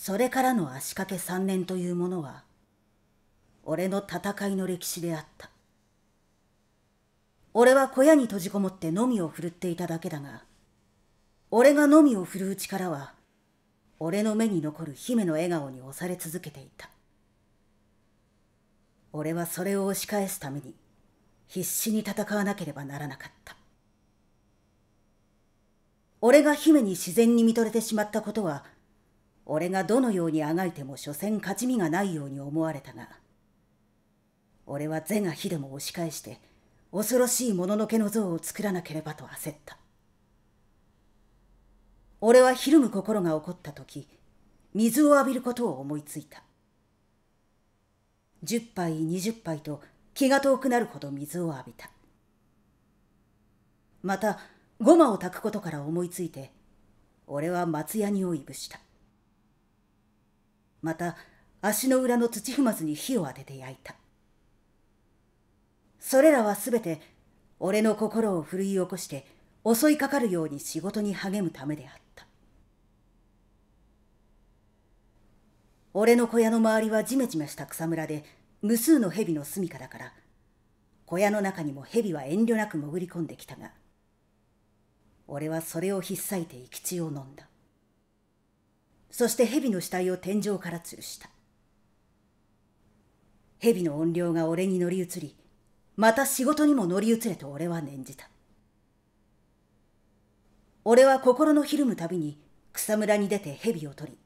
それからの足掛け3年というものは俺の戦いの歴史であった俺は小屋に閉じこもってのみを振るっていただけだが俺がのみを振るう力は俺の目に残る姫の笑顔に押され続けていた俺はそれを押し返すために必死に戦わなければならなかった俺が姫に自然に見とれてしまったことは俺がどのようにあがいても所詮勝ち身がないように思われたが俺は是が非でも押し返して恐ろしいもののけの像を作らなければと焦った俺はひるむ心が起こった時水を浴びることを思いついた10杯20杯と気が遠くなるほど水を浴びたまたごまを炊くことから思いついて俺は松屋にをいぶしたまた足の裏の土踏まずに火を当てて焼いたそれらはすべて俺の心を奮い起こして襲いかかるように仕事に励むためであった俺の小屋の周りはジメジメした草むらで無数の蛇の住みかだから小屋の中にも蛇は遠慮なく潜り込んできたが俺はそれをひっさいて生き血を飲んだそして蛇の死体を天井から吊るした蛇の怨霊が俺に乗り移りまた仕事にも乗り移れと俺は念じた俺は心のひるむたびに草むらに出て蛇を取り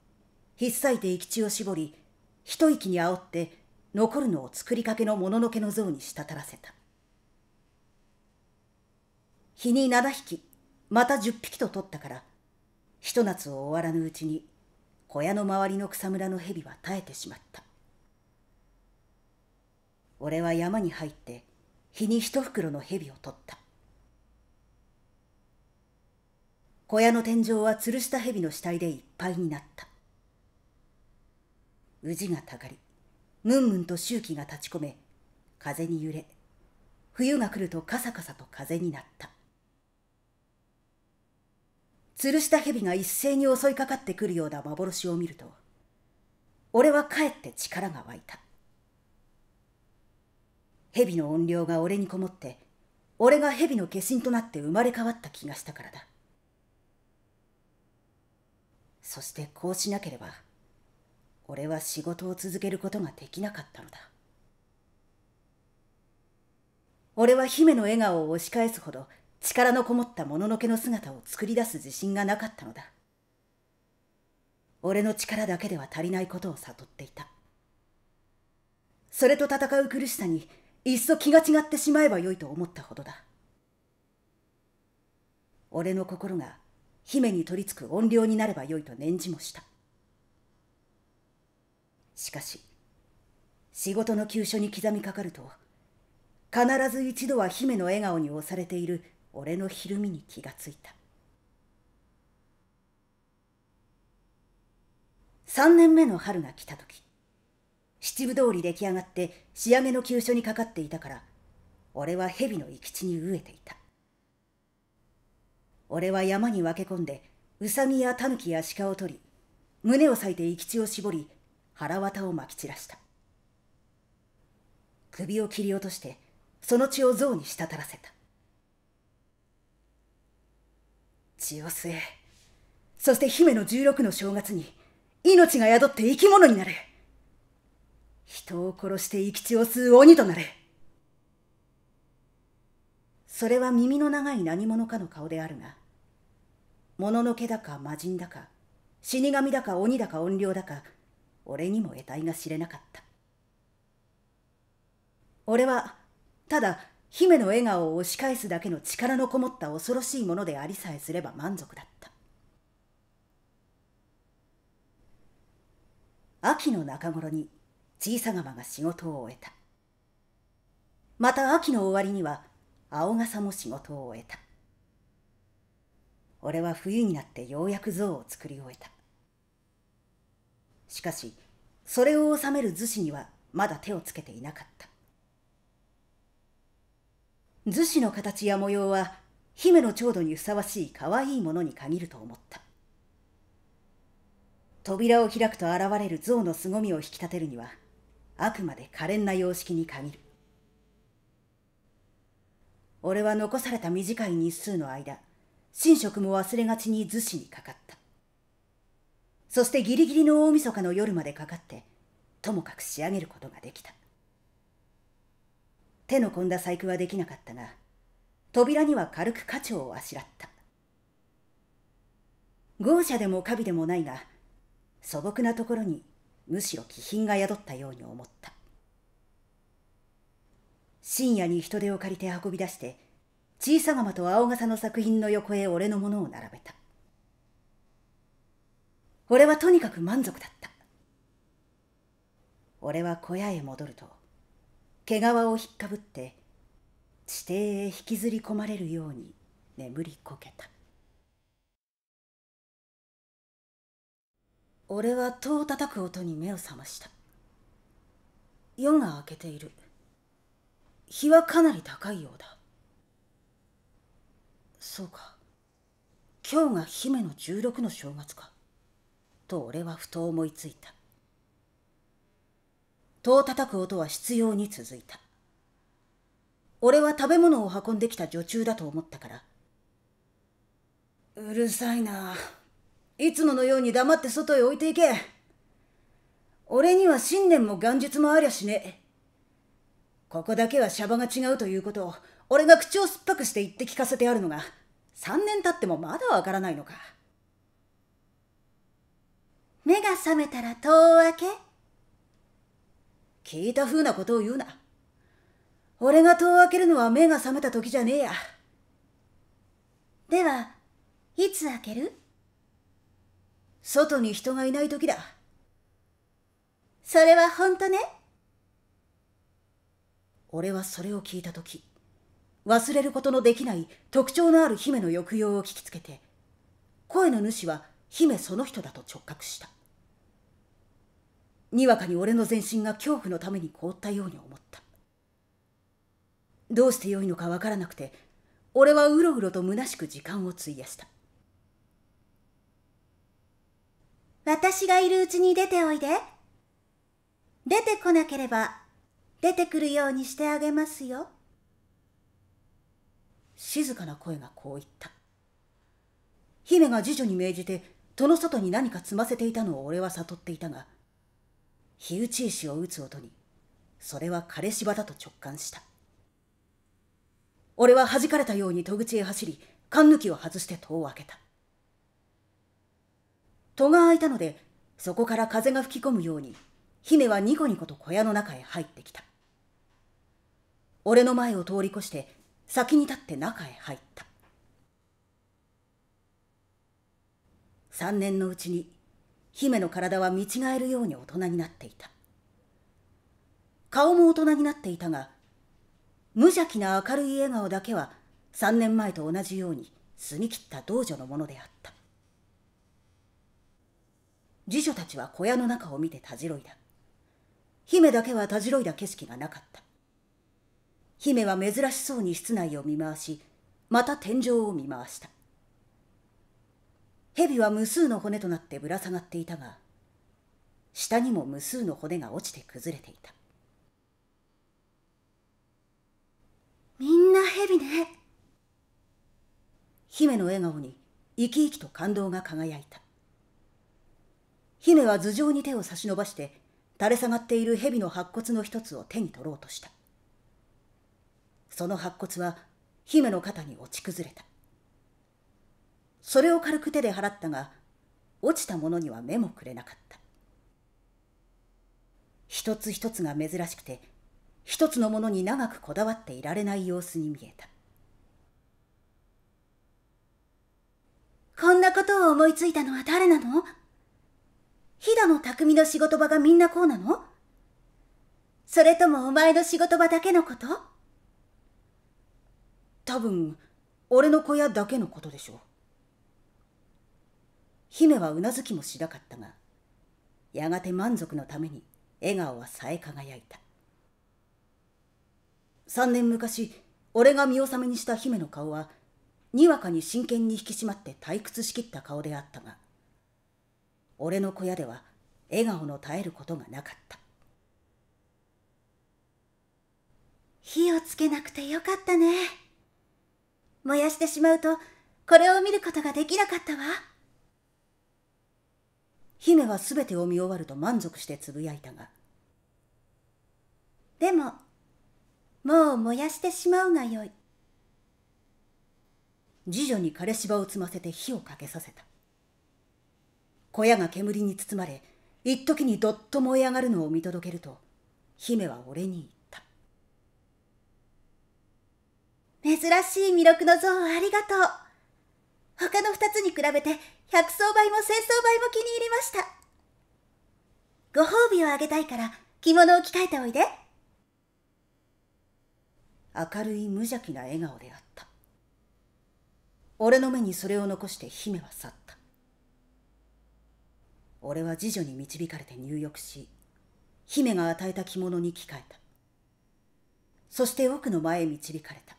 ひっさいて生き血を絞り一息に煽って残るのを作りかけのもののけの像に滴らせた日に7匹また10匹と取ったからひと夏を終わらぬうちに小屋の周りの草むらの蛇は耐えてしまった俺は山に入って日に一袋の蛇を取った小屋の天井は吊るした蛇の死体でいっぱいになった氏がたがりムンムンと周期が立ち込め風に揺れ冬が来るとカサカサと風になった吊るした蛇が一斉に襲いかかってくるような幻を見ると俺はかえって力が湧いた蛇の怨霊が俺にこもって俺が蛇の化身となって生まれ変わった気がしたからだそしてこうしなければ俺は仕事を続けることができなかったのだ俺は姫の笑顔を押し返すほど力のこもったもののけの姿を作り出す自信がなかったのだ俺の力だけでは足りないことを悟っていたそれと戦う苦しさにいっそ気が違ってしまえばよいと思ったほどだ俺の心が姫に取りつく怨霊になればよいと念じもしたしかし仕事の急所に刻みかかると必ず一度は姫の笑顔に押されている俺のひるみに気がついた3年目の春が来た時七分通り出来上がって仕上げの急所にかかっていたから俺は蛇の生き地に飢えていた俺は山に分け込んでウサギやタヌキや鹿を取り胸を裂いて生き地を絞り腹綿をまき散らした首を切り落としてその血を象に滴らせた血を吸えそして姫の16の正月に命が宿って生き物になれ人を殺して生き血を吸う鬼となれそれは耳の長い何者かの顔であるがもののけだか魔人だか死神だか鬼だか怨霊だか俺にも得体が知れなかった俺はただ姫の笑顔を押し返すだけの力のこもった恐ろしいものでありさえすれば満足だった秋の中頃に小さ釜が仕事を終えたまた秋の終わりには青笠も仕事を終えた俺は冬になってようやく像を作り終えたしかしそれを収める厨子にはまだ手をつけていなかった図子の形や模様は姫の長度にふさわしい可愛いものに限ると思った扉を開くと現れる像の凄みを引き立てるにはあくまで可憐な様式に限る俺は残された短い日数の間寝食も忘れがちに図紙にかかったそしてギリギリの大晦日の夜までかかってともかく仕上げることができた手の込んだ細工はできなかったが扉には軽く花鳥をあしらった豪奢でも華美でもないが素朴なところにむしろ気品が宿ったように思った深夜に人手を借りて運び出して小さ釜と青笠の作品の横へ俺のものを並べた俺はとにかく満足だった俺は小屋へ戻ると毛皮をひっかぶって地底へ引きずり込まれるように眠りこけた俺は戸を叩く音に目を覚ました夜が明けている日はかなり高いようだそうか今日が姫の16の正月かと俺はふと思いついた戸を叩く音は執拗に続いた俺は食べ物を運んできた女中だと思ったからうるさいないつものように黙って外へ置いていけ俺には信念も元日もありゃしねえここだけはシャバが違うということを俺が口を酸っぱくして言って聞かせてあるのが3年経ってもまだわからないのか目が覚めたら戸を開け聞いた風なことを言うな。俺が戸を開けるのは目が覚めた時じゃねえや。では、いつ開ける外に人がいない時だ。それは本当ね俺はそれを聞いた時、忘れることのできない特徴のある姫の抑揚を聞きつけて、声の主は姫その人だと直覚した。にわかに俺の全身が恐怖のために凍ったように思ったどうしてよいのかわからなくて俺はうろうろと虚しく時間を費やした私がいるうちに出ておいで出てこなければ出てくるようにしてあげますよ静かな声がこう言った姫が次女に命じて戸の外に何か積ませていたのを俺は悟っていたが火打ち石を打つ音に、それは枯柴だと直感した。俺は弾かれたように戸口へ走り、缶抜きを外して戸を開けた。戸が開いたので、そこから風が吹き込むように、姫はニコニコと小屋の中へ入ってきた。俺の前を通り越して、先に立って中へ入った。3年のうちに姫の体は見違えるように大人になっていた顔も大人になっていたが無邪気な明るい笑顔だけは3年前と同じように澄み切った道女のものであった侍女たちは小屋の中を見てたじろいだ姫だけはたじろいだ景色がなかった姫は珍しそうに室内を見回しまた天井を見回した蛇は無数の骨となってぶら下がっていたが下にも無数の骨が落ちて崩れていたみんな蛇ね姫の笑顔に生き生きと感動が輝いた姫は頭上に手を差し伸ばして垂れ下がっている蛇の白骨の一つを手に取ろうとしたその白骨は姫の肩に落ち崩れたそれを軽く手で払ったが落ちたものには目もくれなかった一つ一つが珍しくて一つのものに長くこだわっていられない様子に見えたこんなことを思いついたのは誰なの飛騨の匠の仕事場がみんなこうなのそれともお前の仕事場だけのこと多分俺の小屋だけのことでしょう姫はうなずきもしなかったがやがて満足のために笑顔はさえ輝いた3年昔俺が見納めにした姫の顔はにわかに真剣に引き締まって退屈しきった顔であったが俺の小屋では笑顔の絶えることがなかった火をつけなくてよかったね燃やしてしまうとこれを見ることができなかったわ。姫は全てを見終わると満足してつぶやいたがでももう燃やしてしまうがよい次女に枯芝を積ませて火をかけさせた小屋が煙に包まれ一時にどっと燃え上がるのを見届けると姫は俺に言った珍しい魅力の像をありがとう他の2つに比べて百層倍も千層倍も気に入りました。ご褒美をあげたいから着物を着替えておいで。明るい無邪気な笑顔であった。俺の目にそれを残して姫は去った。俺は次女に導かれて入浴し、姫が与えた着物に着替えた。そして奥の前へ導かれた。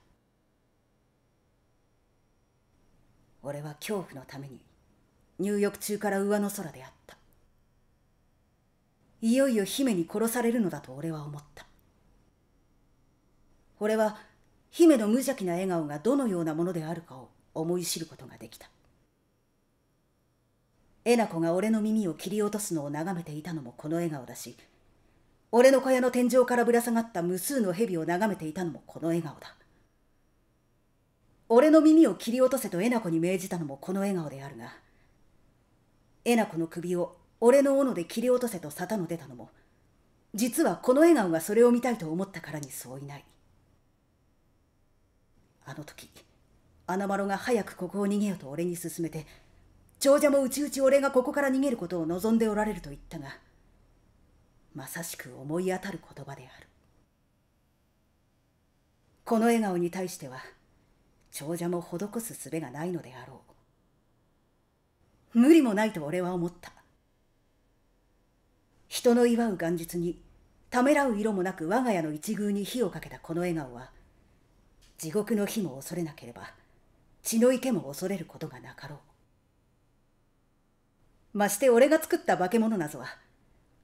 俺は恐怖のために入浴中から上の空であったいよいよ姫に殺されるのだと俺は思った俺は姫の無邪気な笑顔がどのようなものであるかを思い知ることができたえなこが俺の耳を切り落とすのを眺めていたのもこの笑顔だし俺の小屋の天井からぶら下がった無数の蛇を眺めていたのもこの笑顔だ俺の耳を切り落とせとえなこに命じたのもこの笑顔であるがえなこの首を俺の斧で切り落とせと沙汰の出たのも実はこの笑顔がそれを見たいと思ったからにそういないあの時アナマロが早くここを逃げようと俺に勧めて長者もうちうち俺がここから逃げることを望んでおられると言ったがまさしく思い当たる言葉であるこの笑顔に対しては長者も施すすべがないのであろう無理もないと俺は思った。人の祝う元日に、ためらう色もなく我が家の一宮に火をかけたこの笑顔は、地獄の火も恐れなければ、血の池も恐れることがなかろう。まして俺が作った化け物なぞは、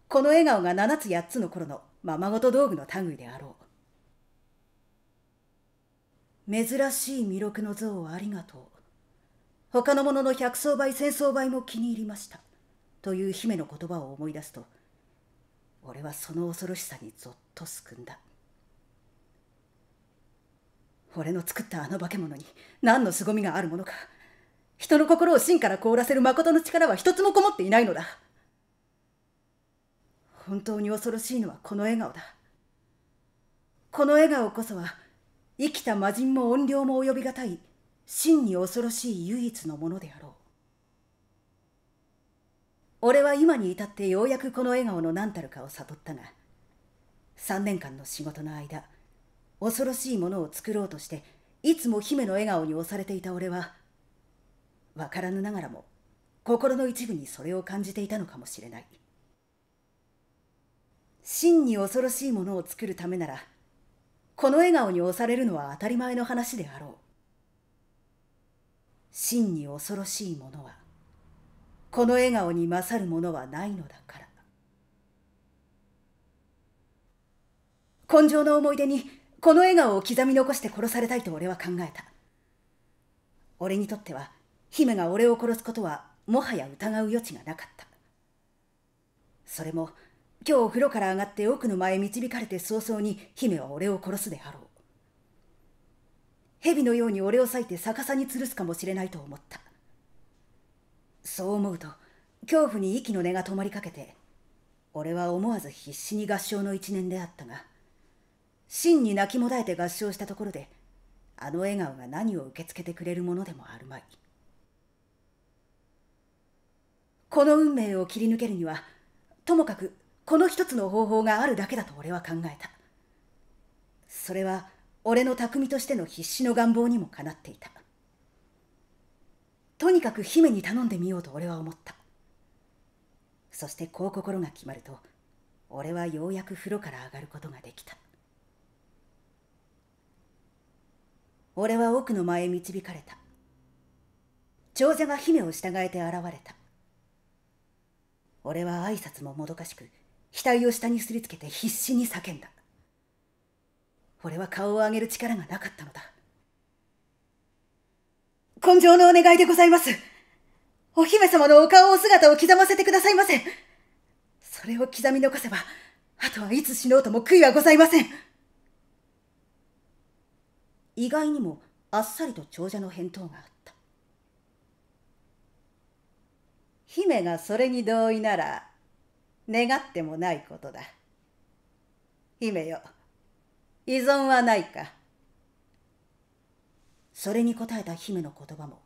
この笑顔が七つ八つの頃のままごと道具の類であろう。珍しい魅力の像をありがとう。他の者の百層倍千層倍も気に入りましたという姫の言葉を思い出すと俺はその恐ろしさにぞっとすくんだ俺の作ったあの化け物に何の凄みがあるものか人の心を真から凍らせる誠の力は一つもこもっていないのだ本当に恐ろしいのはこの笑顔だこの笑顔こそは生きた魔人も怨霊も及びがたい真に恐ろしい唯一のものであろう俺は今に至ってようやくこの笑顔の何たるかを悟ったが3年間の仕事の間恐ろしいものを作ろうとしていつも姫の笑顔に押されていた俺は分からぬながらも心の一部にそれを感じていたのかもしれない真に恐ろしいものを作るためならこの笑顔に押されるのは当たり前の話であろう真に恐ろしいものはこの笑顔に勝るものはないのだから今生の思い出にこの笑顔を刻み残して殺されたいと俺は考えた俺にとっては姫が俺を殺すことはもはや疑う余地がなかったそれも今日お風呂から上がって奥の前へ導かれて早々に姫は俺を殺すであろう蛇のように俺を裂いて逆さに吊るすかもしれないと思ったそう思うと恐怖に息の根が止まりかけて俺は思わず必死に合唱の一年であったが真に泣きもだえて合唱したところであの笑顔が何を受け付けてくれるものでもあるまいこの運命を切り抜けるにはともかくこの一つの方法があるだけだと俺は考えたそれは俺の匠としての必死の願望にもかなっていたとにかく姫に頼んでみようと俺は思ったそしてこう心が決まると俺はようやく風呂から上がることができた俺は奥の前へ導かれた長者が姫を従えて現れた俺は挨拶ももどかしく額を下にすりつけて必死に叫んだ俺は顔を上げる力がなかったのだ根性のお願いでございますお姫様のお顔お姿を刻ませてくださいませそれを刻み残せばあとはいつ死のうとも悔いはございません意外にもあっさりと長者の返答があった姫がそれに同意なら願ってもないことだ姫よ依存はないかそれに答えた姫の言葉も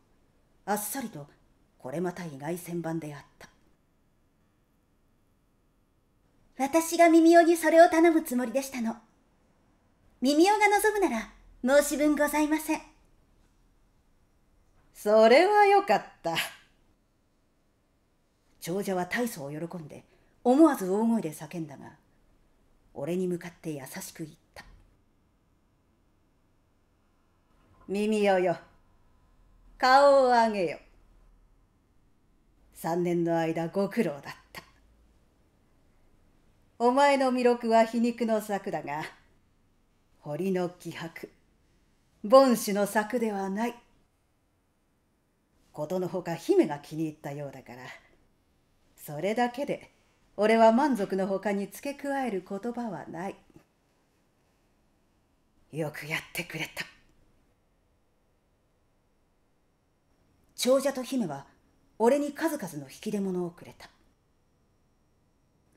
あっさりとこれまた意外千盤であった私が耳尾にそれを頼むつもりでしたの耳尾が望むなら申し分ございませんそれはよかった長者は大層喜んで思わず大声で叫んだが俺に向かって優しく言った耳をよ顔を上げよ3年の間ご苦労だったお前の魅力は皮肉の策だが堀の気迫凡子の策ではないことのほか姫が気に入ったようだからそれだけで俺は満足のほかに付け加える言葉はないよくやってくれた長者と姫は俺に数々の引き出物をくれた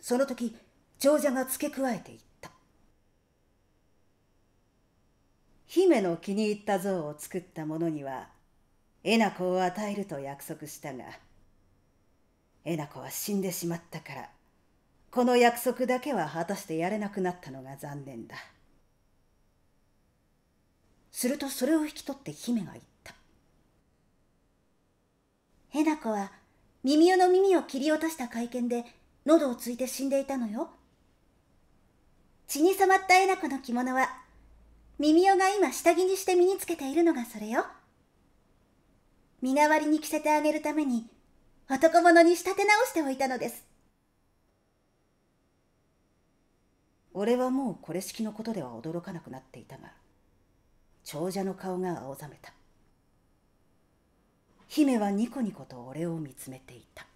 その時長者が付け加えていった姫の気に入った像を作った者にはえな子を与えると約束したがえな子は死んでしまったからこの約束だけは果たしてやれなくなったのが残念だするとそれを引き取って姫が言ったへな子は耳の耳を切り落とした会見で喉をついて死んでいたのよ。血に染まったえな子の着物は、耳尾が今下着にして身につけているのがそれよ。身代わりに着せてあげるために、男物に仕立て直しておいたのです。俺はもうこれ式のことでは驚かなくなっていたが、長者の顔が青ざめた。姫はニコニコと俺を見つめていた